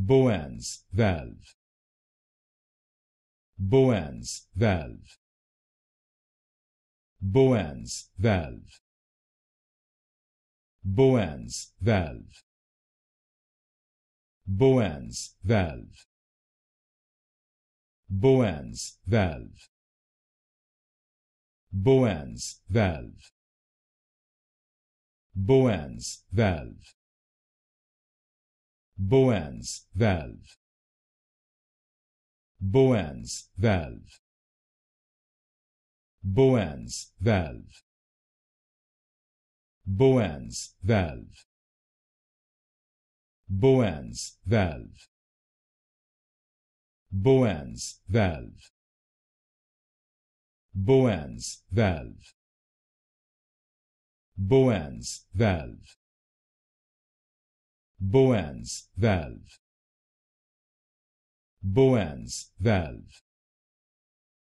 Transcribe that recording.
Boans valve. Boans valve. Boans valve. Boans valve. Boans valve. Boans valve. Boans valve. Bowens valve. Bowens valve Bowens valve Bowens valve Bowens valve Bowens valve Bowens valve Bowens valve Bowens valve Bowens valve Bowens valve